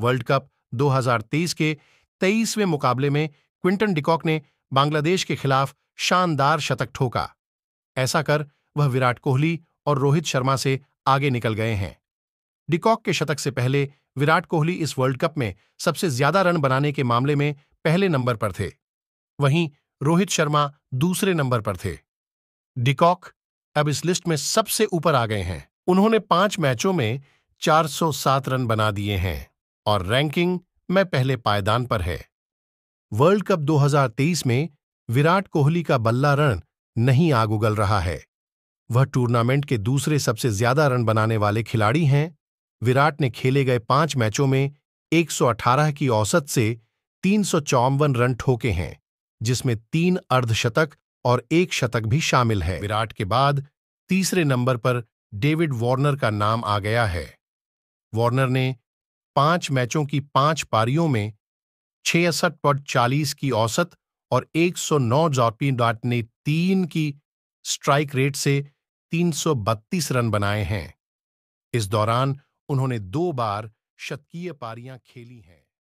world cup 2023 के तेईसवें मुकाबले में क्विंटन डिकॉक ने बांग्लादेश के खिलाफ शानदार शतक ठोका ऐसा कर वह विराट कोहली और रोहित शर्मा से आगे निकल गए हैं डिकॉक के शतक से पहले विराट कोहली इस वर्ल्ड कप में सबसे ज्यादा रन बनाने के मामले में पहले नंबर पर थे वहीं रोहित शर्मा दूसरे नंबर पर थे डिकॉक अब इस लिस्ट में सबसे ऊपर आ गए हैं उन्होंने पांच मैचों में 407 रन बना दिए हैं और रैंकिंग में पहले पायदान पर है वर्ल्ड कप 2023 में विराट कोहली का बल्ला रन नहीं आग उगल रहा है वह टूर्नामेंट के दूसरे सबसे ज्यादा रन बनाने वाले खिलाड़ी हैं विराट ने खेले गए पांच मैचों में 118 की औसत से तीन रन ठोके हैं जिसमें तीन अर्धशतक और एक शतक भी शामिल है विराट के बाद तीसरे नंबर पर डेविड वार्नर का नाम आ गया है वार्नर ने पांच मैचों की पांच पारियों में छियासठ पॉइंट चालीस की औसत और 109 जॉर्पी डॉट ने तीन की स्ट्राइक रेट से 332 रन बनाए हैं इस दौरान उन्होंने दो बार शतकीय पारियां खेली हैं